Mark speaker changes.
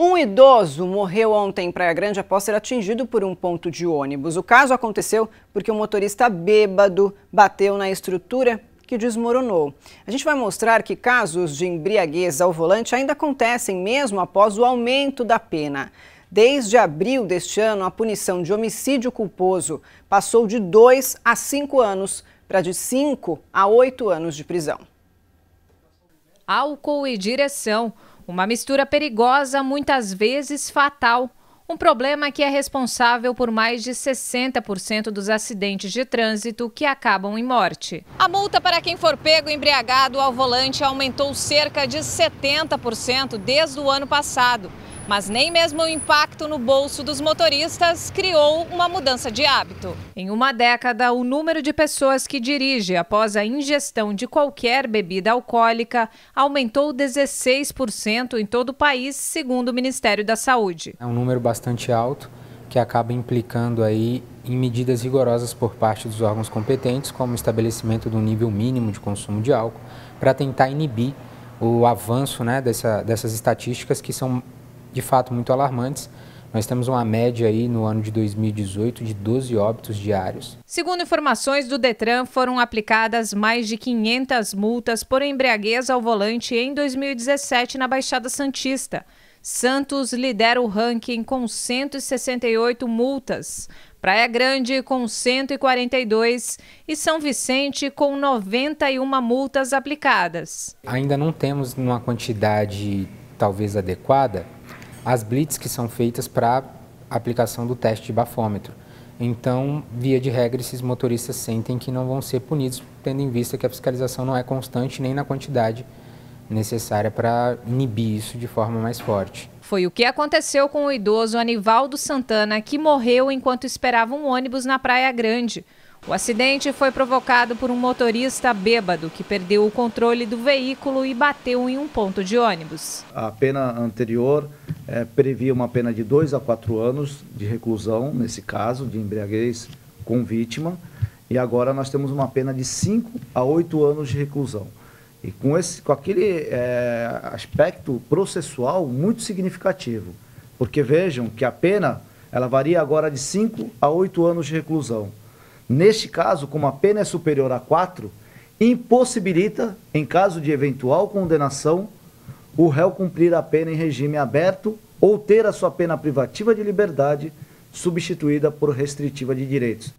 Speaker 1: Um idoso morreu ontem em Praia Grande após ser atingido por um ponto de ônibus. O caso aconteceu porque um motorista bêbado bateu na estrutura que desmoronou. A gente vai mostrar que casos de embriaguez ao volante ainda acontecem mesmo após o aumento da pena. Desde abril deste ano, a punição de homicídio culposo passou de 2 a 5 anos para de 5 a 8 anos de
Speaker 2: prisão. Álcool e direção. Uma mistura perigosa, muitas vezes fatal. Um problema que é responsável por mais de 60% dos acidentes de trânsito que acabam em morte. A multa para quem for pego embriagado ao volante aumentou cerca de 70% desde o ano passado. Mas nem mesmo o impacto no bolso dos motoristas criou uma mudança de hábito. Em uma década, o número de pessoas que dirige após a ingestão de qualquer bebida alcoólica aumentou 16% em todo o país, segundo o Ministério da Saúde.
Speaker 3: É um número bastante alto que acaba implicando aí em medidas rigorosas por parte dos órgãos competentes, como o estabelecimento de um nível mínimo de consumo de álcool, para tentar inibir o avanço né, dessa, dessas estatísticas que são de fato muito alarmantes. Nós temos uma média aí no ano de 2018 de 12 óbitos diários.
Speaker 2: Segundo informações do Detran, foram aplicadas mais de 500 multas por embriaguez ao volante em 2017 na Baixada Santista. Santos lidera o ranking com 168 multas, Praia Grande com 142 e São Vicente com 91 multas aplicadas.
Speaker 3: Ainda não temos uma quantidade talvez adequada as blitz que são feitas para aplicação do teste de bafômetro. Então, via de regra, esses motoristas sentem que não vão ser punidos, tendo em vista que a fiscalização não é constante nem na quantidade necessária para inibir isso de forma mais forte.
Speaker 2: Foi o que aconteceu com o idoso Anivaldo Santana, que morreu enquanto esperava um ônibus na Praia Grande. O acidente foi provocado por um motorista bêbado que perdeu o controle do veículo e bateu em um ponto de ônibus.
Speaker 4: A pena anterior é, previa uma pena de dois a quatro anos de reclusão, nesse caso, de embriaguez com vítima, e agora nós temos uma pena de cinco a oito anos de reclusão. E com, esse, com aquele é, aspecto processual muito significativo, porque vejam que a pena ela varia agora de cinco a oito anos de reclusão. Neste caso, como a pena é superior a 4, impossibilita, em caso de eventual condenação, o réu cumprir a pena em regime aberto ou ter a sua pena privativa de liberdade substituída por restritiva de direitos.